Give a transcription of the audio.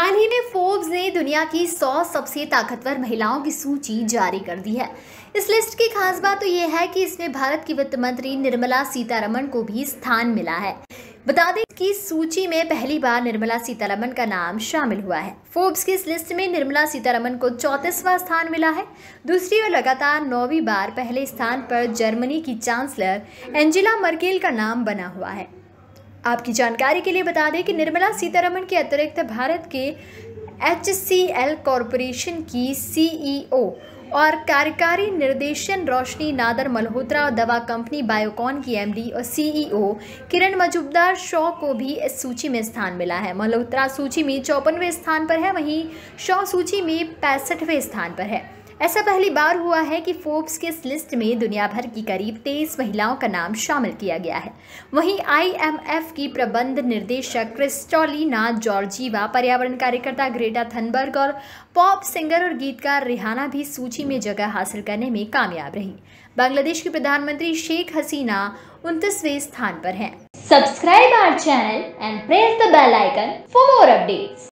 हाल ही में फोर्ब्स ने दुनिया की 100 सबसे ताकतवर महिलाओं की सूची जारी कर दी है इस लिस्ट की खास बात तो यह है कि इसमें भारत की वित्त मंत्री निर्मला सीतारमण को भी स्थान मिला है बता दें कि सूची में पहली बार निर्मला सीतारमण का नाम शामिल हुआ है फोर्ब्स की इस लिस्ट में निर्मला सीतारमण को चौंतीसवां स्थान मिला है दूसरी और लगातार नौवीं बार पहले स्थान पर जर्मनी की चांसलर एंजिला मर्केल का नाम बना हुआ है आपकी जानकारी के लिए बता दें कि निर्मला सीतारमण के अतिरिक्त भारत के एच सी एल कॉरपोरेशन की सीईओ और कार्यकारी निर्देशन रोशनी नादर मल्होत्रा और दवा कंपनी बायोकॉन की एमडी और सीईओ किरण मजुमदार शॉ को भी इस सूची में स्थान मिला है मल्होत्रा सूची में चौपनवें स्थान पर है वहीं शॉ सूची में पैंसठवें स्थान पर है ऐसा पहली बार हुआ है कि फोर्ब्स के इस लिस्ट में दुनिया भर की करीब तेईस महिलाओं का नाम शामिल किया गया है वहीं आईएमएफ की प्रबंध निर्देशक क्रिस्टोलिना जॉर्जीवा पर्यावरण कार्यकर्ता ग्रेटा थनबर्ग और पॉप सिंगर और गीतकार रिहाना भी सूची में जगह हासिल करने में कामयाब रही बांग्लादेश की प्रधानमंत्री शेख हसीना उनतीसवे स्थान पर हैं। Subscribe our channel and press the bell icon for more updates.